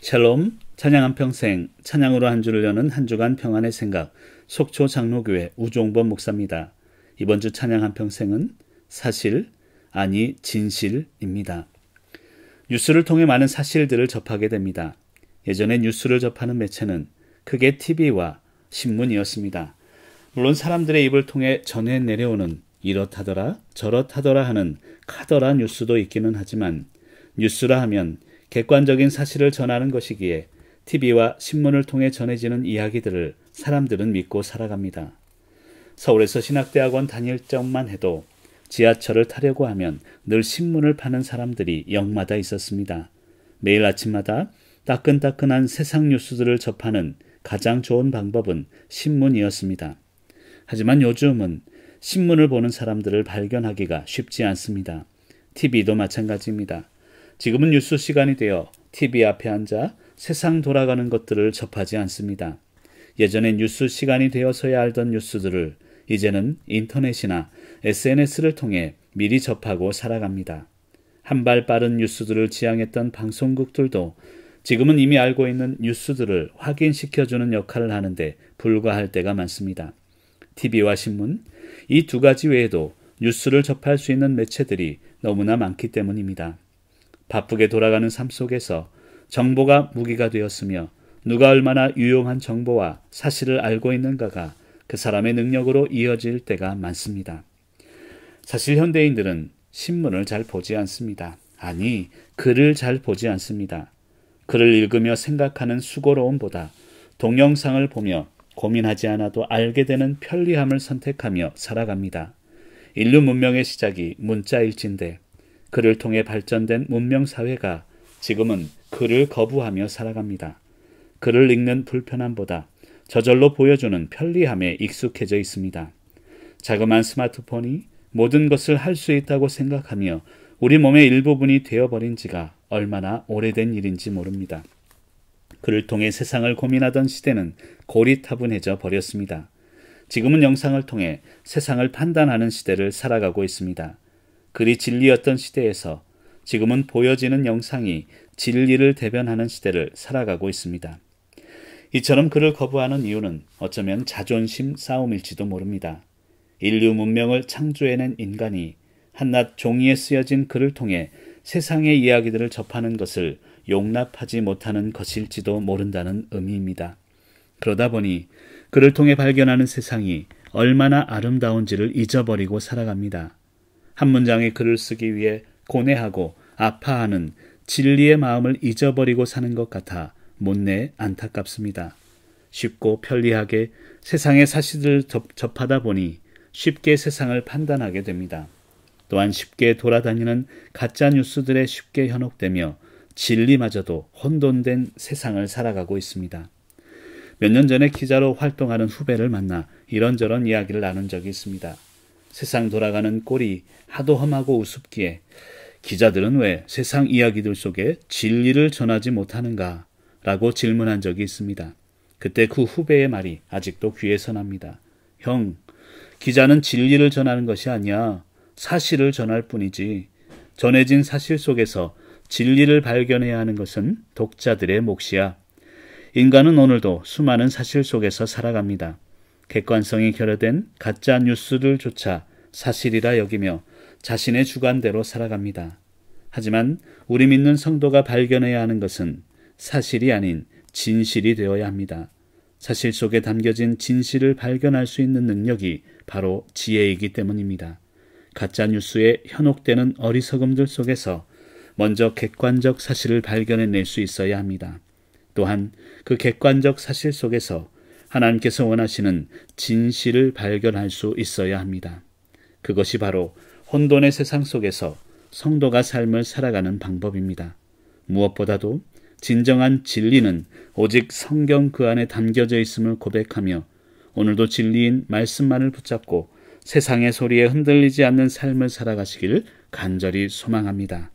샬롬 찬양 한 평생 찬양으로 한 주를 여는 한 주간 평안의 생각 속초 장로교회 우종범 목사입니다. 이번 주 찬양 한 평생은 사실 아니 진실입니다. 뉴스를 통해 많은 사실들을 접하게 됩니다. 예전에 뉴스를 접하는 매체는 크게 TV와 신문이었습니다. 물론 사람들의 입을 통해 전해 내려오는 이렇다더라 저렇다더라 하는 카더라 뉴스도 있기는 하지만 뉴스라 하면 객관적인 사실을 전하는 것이기에 TV와 신문을 통해 전해지는 이야기들을 사람들은 믿고 살아갑니다. 서울에서 신학대학원 다닐 적만 해도 지하철을 타려고 하면 늘 신문을 파는 사람들이 역마다 있었습니다. 매일 아침마다 따끈따끈한 세상 뉴스들을 접하는 가장 좋은 방법은 신문이었습니다. 하지만 요즘은 신문을 보는 사람들을 발견하기가 쉽지 않습니다. TV도 마찬가지입니다. 지금은 뉴스 시간이 되어 TV 앞에 앉아 세상 돌아가는 것들을 접하지 않습니다. 예전엔 뉴스 시간이 되어서야 알던 뉴스들을 이제는 인터넷이나 SNS를 통해 미리 접하고 살아갑니다. 한발 빠른 뉴스들을 지향했던 방송국들도 지금은 이미 알고 있는 뉴스들을 확인시켜주는 역할을 하는데 불과할 때가 많습니다. TV와 신문, 이 두 가지 외에도 뉴스를 접할 수 있는 매체들이 너무나 많기 때문입니다. 바쁘게 돌아가는 삶 속에서 정보가 무기가 되었으며 누가 얼마나 유용한 정보와 사실을 알고 있는가가 그 사람의 능력으로 이어질 때가 많습니다. 사실 현대인들은 신문을 잘 보지 않습니다. 아니, 글을 잘 보지 않습니다. 글을 읽으며 생각하는 수고로움보다 동영상을 보며 고민하지 않아도 알게 되는 편리함을 선택하며 살아갑니다. 인류 문명의 시작이 문자일진데 그를 통해 발전된 문명 사회가 지금은 그를 거부하며 살아갑니다. 그를 읽는 불편함보다 저절로 보여주는 편리함에 익숙해져 있습니다. 자그마한 스마트폰이 모든 것을 할 수 있다고 생각하며 우리 몸의 일부분이 되어버린 지가 얼마나 오래된 일인지 모릅니다. 그를 통해 세상을 고민하던 시대는 고리타분해져 버렸습니다. 지금은 영상을 통해 세상을 판단하는 시대를 살아가고 있습니다. 그리 진리였던 시대에서 지금은 보여지는 영상이 진리를 대변하는 시대를 살아가고 있습니다. 이처럼 그를 거부하는 이유는 어쩌면 자존심 싸움일지도 모릅니다. 인류 문명을 창조해낸 인간이 한낱 종이에 쓰여진 글을 통해 세상의 이야기들을 접하는 것을 용납하지 못하는 것일지도 모른다는 의미입니다. 그러다 보니 글을 통해 발견하는 세상이 얼마나 아름다운지를 잊어버리고 살아갑니다. 한 문장의 글을 쓰기 위해 고뇌하고 아파하는 진리의 마음을 잊어버리고 사는 것 같아 못내 안타깝습니다. 쉽고 편리하게 세상의 사실을 접, 하다 보니 쉽게 세상을 판단하게 됩니다. 또한 쉽게 돌아다니는 가짜 뉴스들에 쉽게 현혹되며 진리마저도 혼돈된 세상을 살아가고 있습니다. 몇 년 전에 기자로 활동하는 후배를 만나 이런저런 이야기를 나눈 적이 있습니다. 세상 돌아가는 꼴이 하도 험하고 우습기에 기자들은 왜 세상 이야기들 속에 진리를 전하지 못하는가? 라고 질문한 적이 있습니다. 그때 그 후배의 말이 아직도 귀에 선합니다. 형, 기자는 진리를 전하는 것이 아니야. 사실을 전할 뿐이지. 전해진 사실 속에서 진리를 발견해야 하는 것은 독자들의 몫이야. 인간은 오늘도 수많은 사실 속에서 살아갑니다. 객관성이 결여된 가짜 뉴스들조차 사실이라 여기며 자신의 주관대로 살아갑니다. 하지만 우리 믿는 성도가 발견해야 하는 것은 사실이 아닌 진실이 되어야 합니다. 사실 속에 담겨진 진실을 발견할 수 있는 능력이 바로 지혜이기 때문입니다. 가짜 뉴스에 현혹되는 어리석음들 속에서 먼저 객관적 사실을 발견해낼 수 있어야 합니다. 또한 그 객관적 사실 속에서 하나님께서 원하시는 진실을 발견할 수 있어야 합니다. 그것이 바로 혼돈의 세상 속에서 성도가 삶을 살아가는 방법입니다. 무엇보다도 진정한 진리는 오직 성경 그 안에 담겨져 있음을 고백하며 오늘도 진리인 말씀만을 붙잡고 세상의 소리에 흔들리지 않는 삶을 살아가시길 간절히 소망합니다.